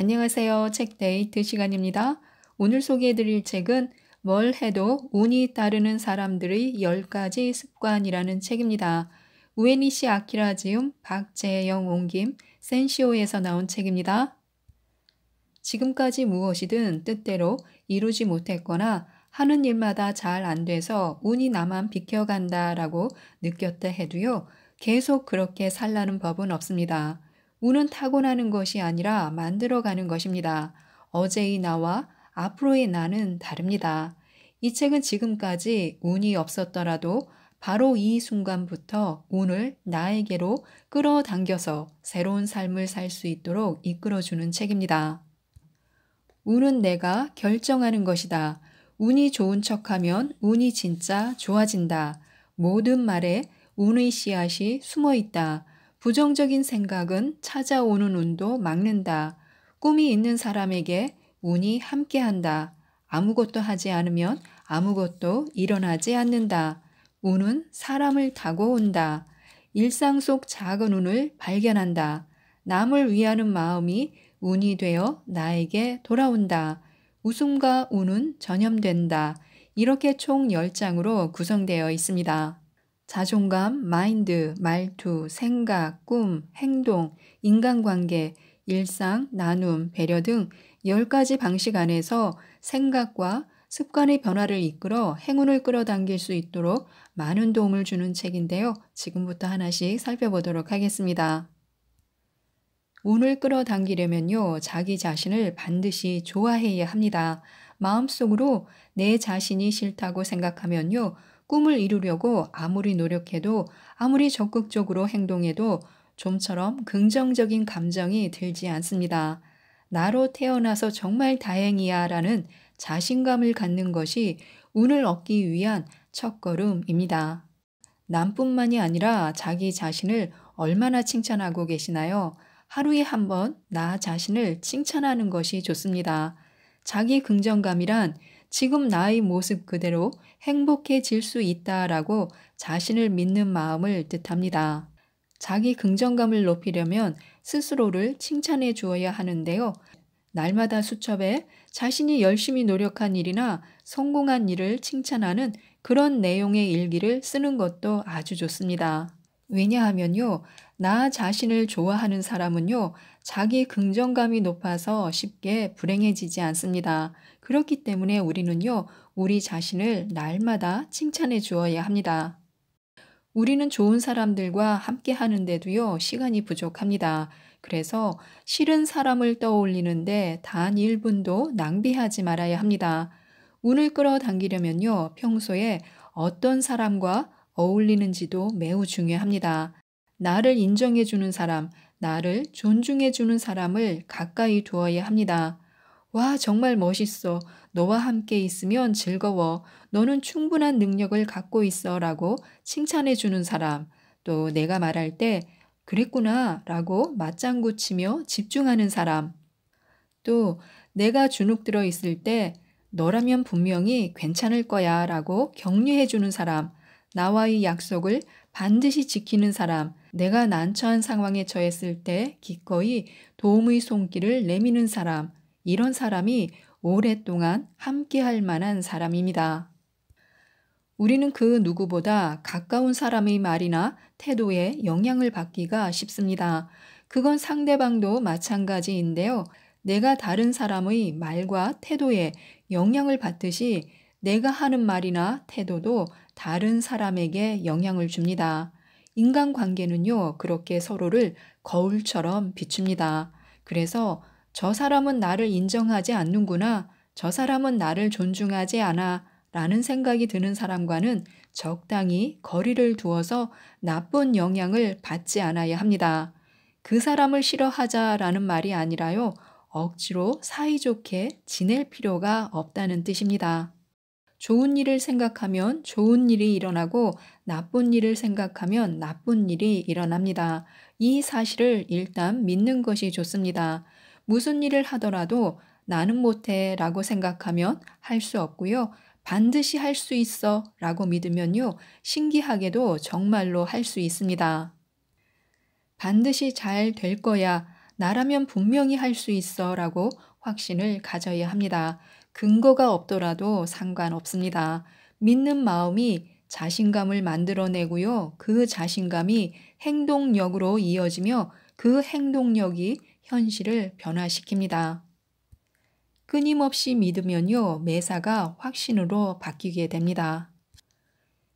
안녕하세요. 책 데이트 시간입니다. 오늘 소개해드릴 책은 뭘 해도 운이 따르는 사람들의 10가지 습관이라는 책입니다. 우에니시 아키라지움, 박재영 옹김, 센시오에서 나온 책입니다. 지금까지 무엇이든 뜻대로 이루지 못했거나 하는 일마다 잘 안 돼서 운이 나만 비켜간다라고 느꼈다 해도요, 계속 그렇게 살라는 법은 없습니다. 운은 타고나는 것이 아니라 만들어가는 것입니다. 어제의 나와 앞으로의 나는 다릅니다. 이 책은 지금까지 운이 없었더라도 바로 이 순간부터 운을 나에게로 끌어당겨서 새로운 삶을 살 수 있도록 이끌어주는 책입니다. 운은 내가 결정하는 것이다. 운이 좋은 척하면 운이 진짜 좋아진다. 모든 말에 운의 씨앗이 숨어 있다. 부정적인 생각은 찾아오는 운도 막는다. 꿈이 있는 사람에게 운이 함께한다. 아무것도 하지 않으면 아무것도 일어나지 않는다. 운은 사람을 타고 온다. 일상 속 작은 운을 발견한다. 남을 위하는 마음이 운이 되어 나에게 돌아온다. 웃음과 운은 전염된다. 이렇게 총 10장으로 구성되어 있습니다. 자존감, 마인드, 말투, 생각, 꿈, 행동, 인간관계, 일상, 나눔, 배려 등 10가지 방식 안에서 생각과 습관의 변화를 이끌어 행운을 끌어당길 수 있도록 많은 도움을 주는 책인데요. 지금부터 하나씩 살펴보도록 하겠습니다. 운을 끌어당기려면요, 자기 자신을 반드시 좋아해야 합니다. 마음속으로 내 자신이 싫다고 생각하면요, 꿈을 이루려고 아무리 노력해도 아무리 적극적으로 행동해도 좀처럼 긍정적인 감정이 들지 않습니다. 나로 태어나서 정말 다행이야 라는 자신감을 갖는 것이 운을 얻기 위한 첫걸음입니다. 남뿐만이 아니라 자기 자신을 얼마나 칭찬하고 계시나요? 하루에 한 번 나 자신을 칭찬하는 것이 좋습니다. 자기 긍정감이란 지금 나의 모습 그대로 행복해질 수 있다라고 자신을 믿는 마음을 뜻합니다. 자기 긍정감을 높이려면 스스로를 칭찬해 주어야 하는데요. 날마다 수첩에 자신이 열심히 노력한 일이나 성공한 일을 칭찬하는 그런 내용의 일기를 쓰는 것도 아주 좋습니다. 왜냐하면요, 나 자신을 좋아하는 사람은요, 자기 긍정감이 높아서 쉽게 불행해지지 않습니다. 그렇기 때문에 우리는요, 우리 자신을 날마다 칭찬해 주어야 합니다. 우리는 좋은 사람들과 함께 하는데도요, 시간이 부족합니다. 그래서 싫은 사람을 떠올리는데 단 1분도 낭비하지 말아야 합니다. 운을 끌어당기려면요, 평소에 어떤 사람과 어울리는지도 매우 중요합니다. 나를 인정해주는 사람, 나를 존중해주는 사람을 가까이 두어야 합니다. 와, 정말 멋있어. 너와 함께 있으면 즐거워. 너는 충분한 능력을 갖고 있어. 라고 칭찬해주는 사람. 또 내가 말할 때, 그랬구나. 라고 맞장구 치며 집중하는 사람. 또 내가 주눅들어 있을 때, 너라면 분명히 괜찮을 거야. 라고 격려해주는 사람. 나와의 약속을 반드시 지키는 사람, 내가 난처한 상황에 처했을 때 기꺼이 도움의 손길을 내미는 사람, 이런 사람이 오랫동안 함께 할 만한 사람입니다. 우리는 그 누구보다 가까운 사람의 말이나 태도에 영향을 받기가 쉽습니다. 그건 상대방도 마찬가지인데요. 내가 다른 사람의 말과 태도에 영향을 받듯이 내가 하는 말이나 태도도 다른 사람에게 영향을 줍니다. 인간관계는요, 그렇게 서로를 거울처럼 비춥니다. 그래서 저 사람은 나를 인정하지 않는구나, 저 사람은 나를 존중하지 않아 라는 생각이 드는 사람과는 적당히 거리를 두어서 나쁜 영향을 받지 않아야 합니다. 그 사람을 싫어하자라는 말이 아니라요, 억지로 사이좋게 지낼 필요가 없다는 뜻입니다. 좋은 일을 생각하면 좋은 일이 일어나고 나쁜 일을 생각하면 나쁜 일이 일어납니다. 이 사실을 일단 믿는 것이 좋습니다. 무슨 일을 하더라도 나는 못해 라고 생각하면 할 수 없고요. 반드시 할 수 있어 라고 믿으면요. 신기하게도 정말로 할 수 있습니다. 반드시 잘 될 거야. 나라면 분명히 할 수 있어 라고 확신을 가져야 합니다. 근거가 없더라도 상관없습니다. 믿는 마음이 자신감을 만들어내고요. 그 자신감이 행동력으로 이어지며 그 행동력이 현실을 변화시킵니다. 끊임없이 믿으면요. 매사가 확신으로 바뀌게 됩니다.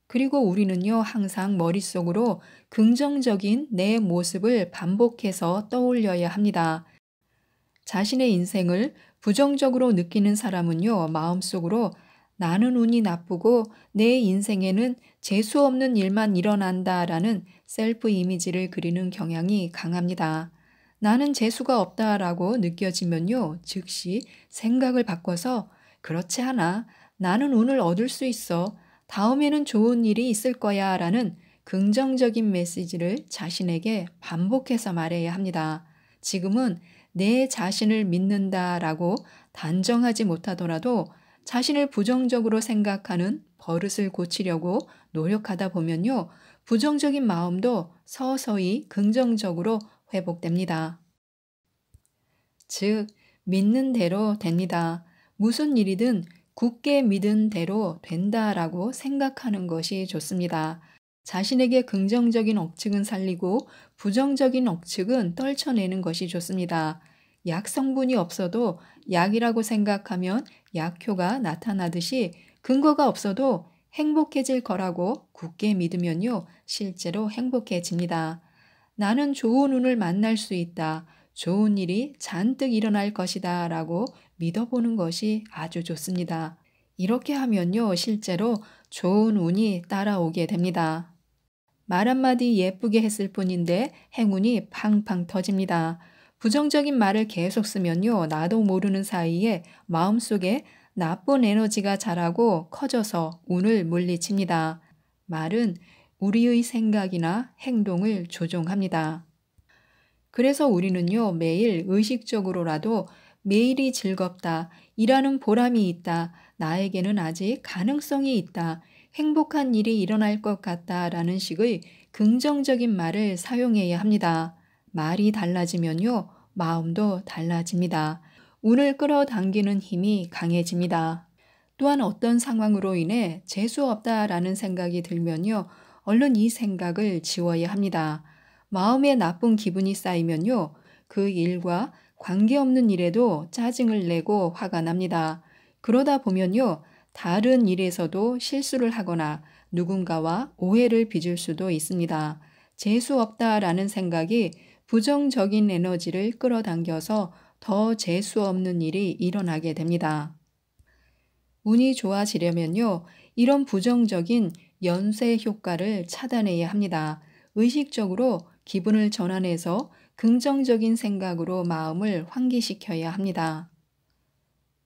그리고 우리는요, 항상 머릿속으로 긍정적인 내 모습을 반복해서 떠올려야 합니다. 자신의 인생을 부정적으로 느끼는 사람은요, 마음속으로 나는 운이 나쁘고 내 인생에는 재수 없는 일만 일어난다라는 셀프 이미지를 그리는 경향이 강합니다. 나는 재수가 없다라고 느껴지면요, 즉시 생각을 바꿔서 그렇지 않아. 나는 운을 얻을 수 있어. 다음에는 좋은 일이 있을 거야. 라는 긍정적인 메시지를 자신에게 반복해서 말해야 합니다. 지금은 내 자신을 믿는다라고 단정하지 못하더라도 자신을 부정적으로 생각하는 버릇을 고치려고 노력하다 보면요. 부정적인 마음도 서서히 긍정적으로 회복됩니다. 즉, 믿는 대로 됩니다. 무슨 일이든 굳게 믿은 대로 된다라고 생각하는 것이 좋습니다. 자신에게 긍정적인 억측은 살리고 부정적인 억측은 떨쳐내는 것이 좋습니다. 약 성분이 없어도 약이라고 생각하면 약효가 나타나듯이 근거가 없어도 행복해질 거라고 굳게 믿으면요, 실제로 행복해집니다. 나는 좋은 운을 만날 수 있다. 좋은 일이 잔뜩 일어날 것이다. 라고 믿어보는 것이 아주 좋습니다. 이렇게 하면요, 실제로 좋은 운이 따라오게 됩니다. 말 한마디 예쁘게 했을 뿐인데 행운이 팡팡 터집니다. 부정적인 말을 계속 쓰면요. 나도 모르는 사이에 마음속에 나쁜 에너지가 자라고 커져서 운을 물리칩니다. 말은 우리의 생각이나 행동을 조종합니다. 그래서 우리는요, 매일 의식적으로라도 매일이 즐겁다, 일하는 보람이 있다, 나에게는 아직 가능성이 있다, 행복한 일이 일어날 것 같다 라는 식의 긍정적인 말을 사용해야 합니다. 말이 달라지면요, 마음도 달라집니다. 운을 끌어당기는 힘이 강해집니다. 또한 어떤 상황으로 인해 재수없다 라는 생각이 들면요, 얼른 이 생각을 지워야 합니다. 마음에 나쁜 기분이 쌓이면요, 그 일과 관계없는 일에도 짜증을 내고 화가 납니다. 그러다 보면요, 다른 일에서도 실수를 하거나 누군가와 오해를 빚을 수도 있습니다. 재수 없다라는 생각이 부정적인 에너지를 끌어당겨서 더 재수 없는 일이 일어나게 됩니다. 운이 좋아지려면요. 이런 부정적인 연쇄 효과를 차단해야 합니다. 의식적으로 기분을 전환해서 긍정적인 생각으로 마음을 환기시켜야 합니다.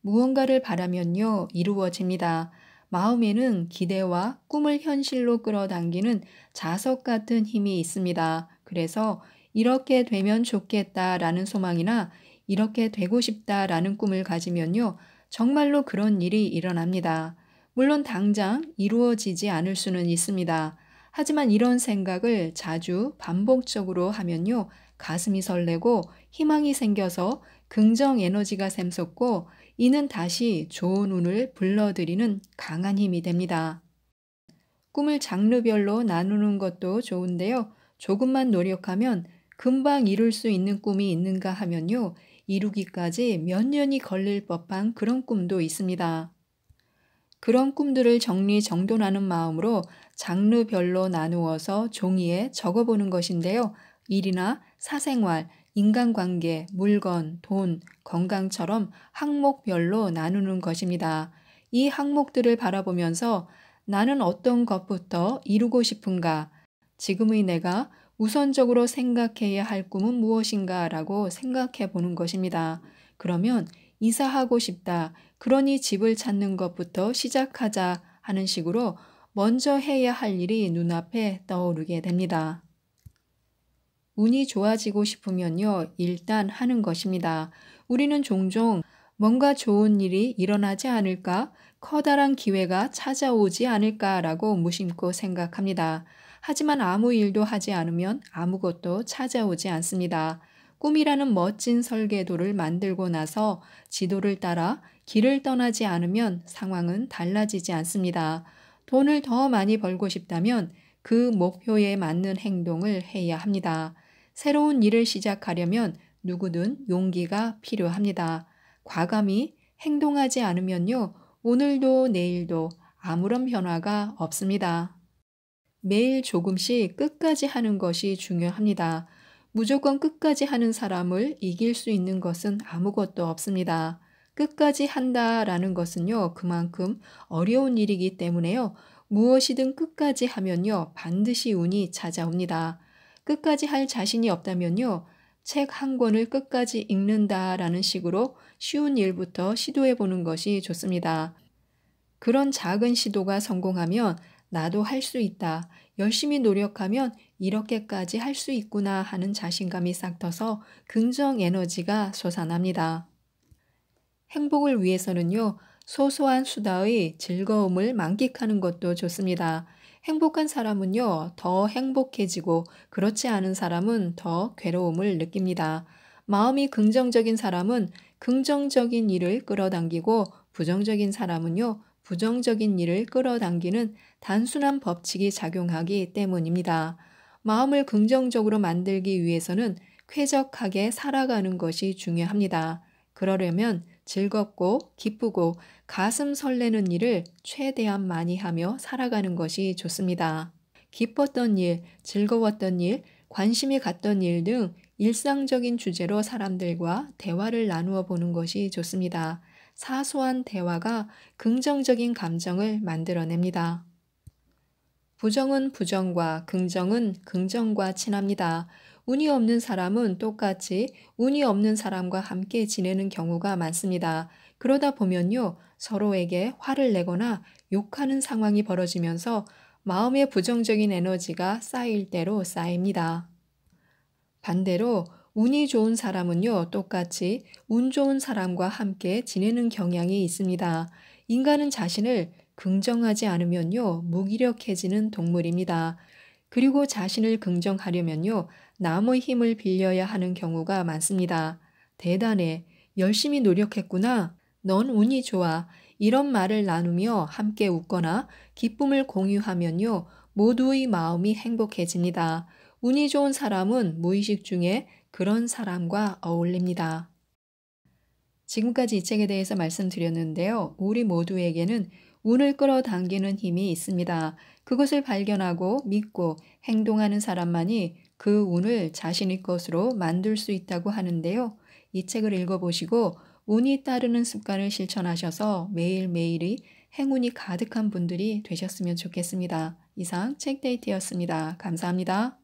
무언가를 바라면요, 이루어집니다. 마음에는 기대와 꿈을 현실로 끌어당기는 자석 같은 힘이 있습니다. 그래서 이렇게 되면 좋겠다라는 소망이나 이렇게 되고 싶다라는 꿈을 가지면요, 정말로 그런 일이 일어납니다. 물론 당장 이루어지지 않을 수는 있습니다. 하지만 이런 생각을 자주 반복적으로 하면요, 가슴이 설레고 희망이 생겨서 긍정 에너지가 샘솟고 이는 다시 좋은 운을 불러들이는 강한 힘이 됩니다. 꿈을 장르별로 나누는 것도 좋은데요. 조금만 노력하면 금방 이룰 수 있는 꿈이 있는가 하면요. 이루기까지 몇 년이 걸릴 법한 그런 꿈도 있습니다. 그런 꿈들을 정리정돈하는 마음으로 장르별로 나누어서 종이에 적어보는 것인데요. 일이나 사생활, 인간관계, 물건, 돈, 건강처럼 항목별로 나누는 것입니다. 이 항목들을 바라보면서 나는 어떤 것부터 이루고 싶은가? 지금의 내가 우선적으로 생각해야 할 꿈은 무엇인가? 라고 생각해 보는 것입니다. 그러면 이사하고 싶다. 그러니 집을 찾는 것부터 시작하자 하는 식으로 먼저 해야 할 일이 눈앞에 떠오르게 됩니다. 운이 좋아지고 싶으면요, 일단 하는 것입니다. 우리는 종종 뭔가 좋은 일이 일어나지 않을까, 커다란 기회가 찾아오지 않을까라고 무심코 생각합니다. 하지만 아무 일도 하지 않으면 아무것도 찾아오지 않습니다. 꿈이라는 멋진 설계도를 만들고 나서 지도를 따라 길을 떠나지 않으면 상황은 달라지지 않습니다. 돈을 더 많이 벌고 싶다면 그 목표에 맞는 행동을 해야 합니다. 새로운 일을 시작하려면 누구든 용기가 필요합니다. 과감히 행동하지 않으면요. 오늘도 내일도 아무런 변화가 없습니다. 매일 조금씩 끝까지 하는 것이 중요합니다. 무조건 끝까지 하는 사람을 이길 수 있는 것은 아무것도 없습니다. 끝까지 한다라는 것은요, 그만큼 어려운 일이기 때문에요, 무엇이든 끝까지 하면요, 반드시 운이 찾아옵니다. 끝까지 할 자신이 없다면요. 책 한 권을 끝까지 읽는다라는 식으로 쉬운 일부터 시도해 보는 것이 좋습니다. 그런 작은 시도가 성공하면 나도 할 수 있다. 열심히 노력하면 이렇게까지 할 수 있구나 하는 자신감이 싹터서 긍정 에너지가 솟아납니다. 행복을 위해서는요, 소소한 수다의 즐거움을 만끽하는 것도 좋습니다. 행복한 사람은요, 더 행복해지고 그렇지 않은 사람은 더 괴로움을 느낍니다. 마음이 긍정적인 사람은 긍정적인 일을 끌어당기고 부정적인 사람은요, 부정적인 일을 끌어당기는 단순한 법칙이 작용하기 때문입니다. 마음을 긍정적으로 만들기 위해서는 쾌적하게 살아가는 것이 중요합니다. 그러려면 즐겁고 기쁘고 가슴 설레는 일을 최대한 많이 하며 살아가는 것이 좋습니다. 기뻤던 일, 즐거웠던 일, 관심이 갔던 일 등 일상적인 주제로 사람들과 대화를 나누어 보는 것이 좋습니다. 사소한 대화가 긍정적인 감정을 만들어냅니다. 부정은 부정과 긍정은 긍정과 친합니다. 운이 없는 사람은 똑같이 운이 없는 사람과 함께 지내는 경우가 많습니다. 그러다 보면요, 서로에게 화를 내거나 욕하는 상황이 벌어지면서 마음의 부정적인 에너지가 쌓일 대로 쌓입니다. 반대로 운이 좋은 사람은요, 똑같이 운 좋은 사람과 함께 지내는 경향이 있습니다. 인간은 자신을 긍정하지 않으면요, 무기력해지는 동물입니다. 그리고 자신을 긍정하려면요, 남의 힘을 빌려야 하는 경우가 많습니다. 대단해. 열심히 노력했구나. 넌 운이 좋아. 이런 말을 나누며 함께 웃거나 기쁨을 공유하면요, 모두의 마음이 행복해집니다. 운이 좋은 사람은 무의식 중에 그런 사람과 어울립니다. 지금까지 이 책에 대해서 말씀드렸는데요. 우리 모두에게는 운을 끌어당기는 힘이 있습니다. 그것을 발견하고 믿고 행동하는 사람만이 그 운을 자신의 것으로 만들 수 있다고 하는데요. 이 책을 읽어보시고 운이 따르는 습관을 실천하셔서 매일매일이 행운이 가득한 분들이 되셨으면 좋겠습니다. 이상 책데이트였습니다. 감사합니다.